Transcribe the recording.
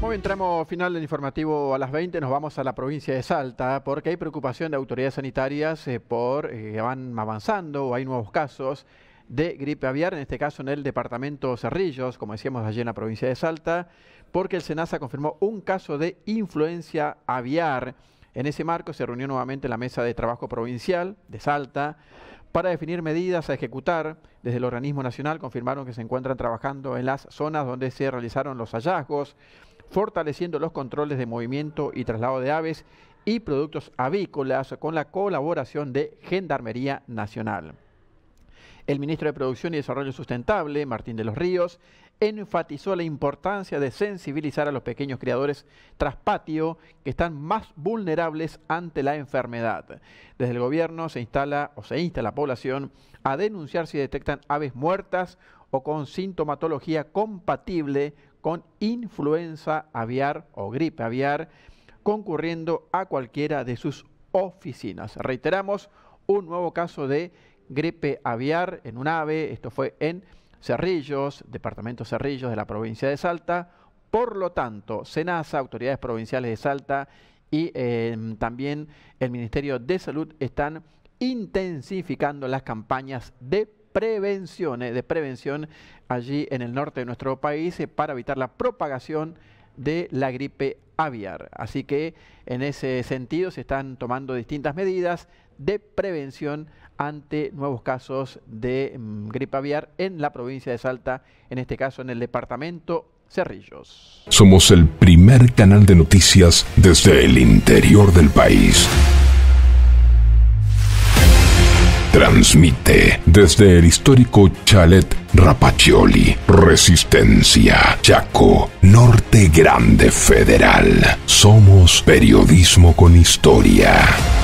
Muy bien, final del informativo a las 20. Nos vamos a la provincia de Salta porque hay preocupación de autoridades sanitarias eh, por eh, que van avanzando o hay nuevos casos de gripe aviar, en este caso en el departamento Cerrillos, como decíamos allí en la provincia de Salta, porque el SENASA confirmó un caso de influencia aviar. En ese marco se reunió nuevamente la mesa de trabajo provincial de Salta para definir medidas a ejecutar. Desde el organismo nacional confirmaron que se encuentran trabajando en las zonas donde se realizaron los hallazgos fortaleciendo los controles de movimiento y traslado de aves y productos avícolas con la colaboración de Gendarmería Nacional. El ministro de Producción y Desarrollo Sustentable, Martín de los Ríos, enfatizó la importancia de sensibilizar a los pequeños criadores tras patio que están más vulnerables ante la enfermedad. Desde el gobierno se instala o se insta a la población a denunciar si detectan aves muertas o con sintomatología compatible con influenza aviar o gripe aviar, concurriendo a cualquiera de sus oficinas. Reiteramos, un nuevo caso de gripe aviar en un ave, esto fue en Cerrillos, departamento Cerrillos de la provincia de Salta. Por lo tanto, SENASA, autoridades provinciales de Salta y em, también el Ministerio de Salud están intensificando las campañas de prevención, eh, de prevención allí en el norte de nuestro país eh, para evitar la propagación de la gripe aviar. Así que en ese sentido se están tomando distintas medidas de prevención ante nuevos casos de mm, gripe aviar en la provincia de Salta, en este caso en el departamento Cerrillos. Somos el primer canal de noticias desde el interior del país. Transmite desde el histórico Chalet Rapacioli, Resistencia, Chaco, Norte Grande Federal. Somos periodismo con historia.